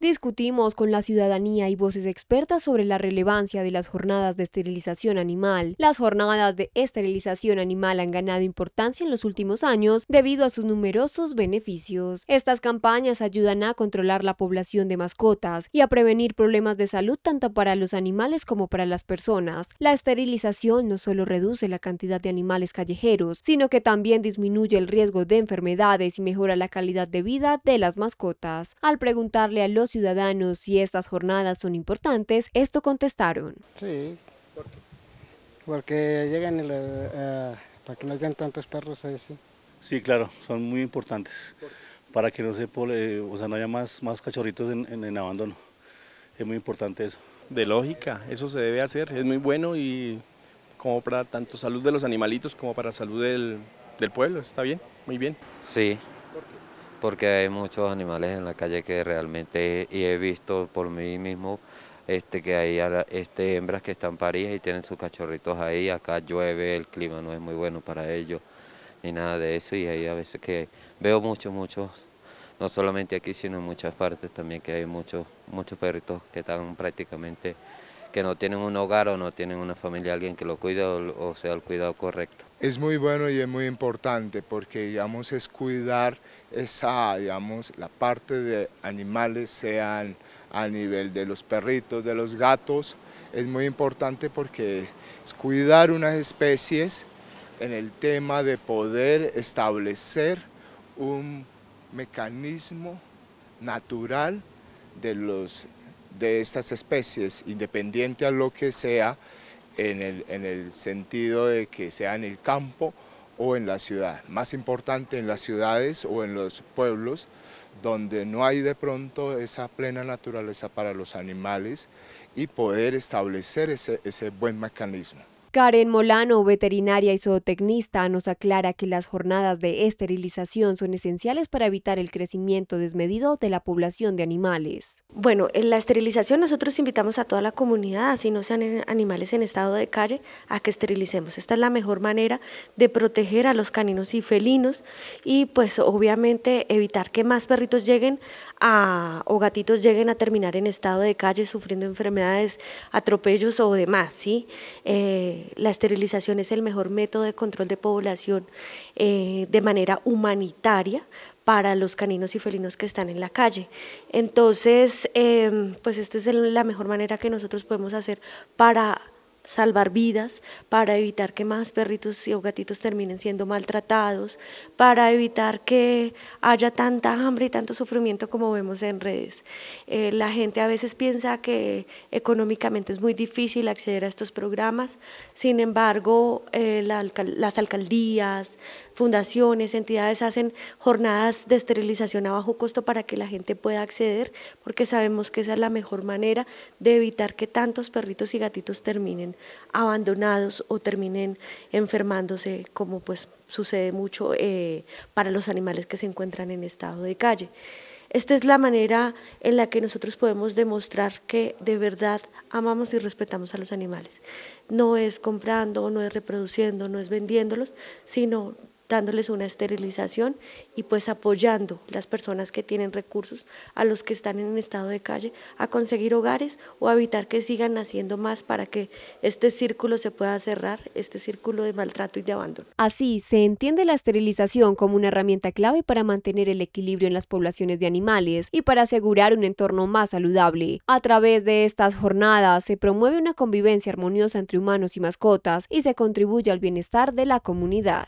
Discutimos con la ciudadanía y voces expertas sobre la relevancia de las jornadas de esterilización animal. Las jornadas de esterilización animal han ganado importancia en los últimos años debido a sus numerosos beneficios. Estas campañas ayudan a controlar la población de mascotas y a prevenir problemas de salud tanto para los animales como para las personas. La esterilización no solo reduce la cantidad de animales callejeros, sino que también disminuye el riesgo de enfermedades y mejora la calidad de vida de las mascotas. Al preguntarle a los ciudadanos si estas jornadas son importantes, esto contestaron. Sí, porque llegan eh, para que no hayan tantos perros ahí, sí. Sí, claro, son muy importantes para que no se o sea, no haya más, más cachorritos en, en, abandono. Es muy importante eso. De lógica, eso se debe hacer, es muy bueno y como para tanto salud de los animalitos como para salud del, del pueblo, está bien, muy bien. Sí, porque hay muchos animales en la calle que realmente, y he visto por mí mismo, este, que hay este, hembras que están paridas y tienen sus cachorritos ahí, acá llueve, el clima no es muy bueno para ellos, ni nada de eso, y ahí a veces que veo muchos, muchos, no solamente aquí, sino en muchas partes también, que hay muchos, muchos perritos que están prácticamente que no tienen un hogar o no tienen una familia, alguien que lo cuide o, sea el cuidado correcto. Es muy bueno y es muy importante porque digamos es cuidar esa, digamos, la parte de animales, sean a nivel de los perritos, de los gatos, es muy importante porque es, es cuidar unas especies en el tema de poder establecer un mecanismo natural de los de estas especies, independiente a lo que sea, en el, sentido de que sea en el campo o en la ciudad. Más importante en las ciudades o en los pueblos, donde no hay de pronto esa plena naturaleza para los animales y poder establecer ese buen mecanismo. Karen Molano, veterinaria y zootecnista, nos aclara que las jornadas de esterilización son esenciales para evitar el crecimiento desmedido de la población de animales. Bueno, en la esterilización nosotros invitamos a toda la comunidad, así no sean animales en estado de calle, a que esterilicemos. Esta es la mejor manera de proteger a los caninos y felinos y pues obviamente evitar que más perritos lleguen o gatitos lleguen a terminar en estado de calle sufriendo enfermedades, atropellos o demás. ¿sí? Eh, la esterilización es el mejor método de control de población eh, de manera humanitaria para los caninos y felinos que están en la calle. Entonces, em, pues esta es la mejor manera que nosotros podemos hacer para salvar vidas, para evitar que más perritos o gatitos terminen siendo maltratados, para evitar que haya tanta hambre y tanto sufrimiento como vemos en redes. Eh, la gente a veces piensa que económicamente es muy difícil acceder a estos programas, sin embargo eh, las alcaldías, fundaciones, entidades hacen jornadas de esterilización a bajo costo para que la gente pueda acceder, porque sabemos que esa es la mejor manera de evitar que tantos perritos y gatitos terminen abandonados o terminen enfermándose como pues sucede mucho eh, para los animales que se encuentran en estado de calle. Esta es la manera en la que nosotros podemos demostrar que de verdad amamos y respetamos a los animales. No es comprando, no es reproduciendo, no es vendiéndolos, sino dándoles una esterilización y pues apoyando las personas que tienen recursos, a los que están en estado de calle, a conseguir hogares o a evitar que sigan naciendo más para que este círculo se pueda cerrar, este círculo de maltrato y de abandono. Así, se entiende la esterilización como una herramienta clave para mantener el equilibrio en las poblaciones de animales y para asegurar un entorno más saludable. A través de estas jornadas se promueve una convivencia armoniosa entre humanos y mascotas y se contribuye al bienestar de la comunidad.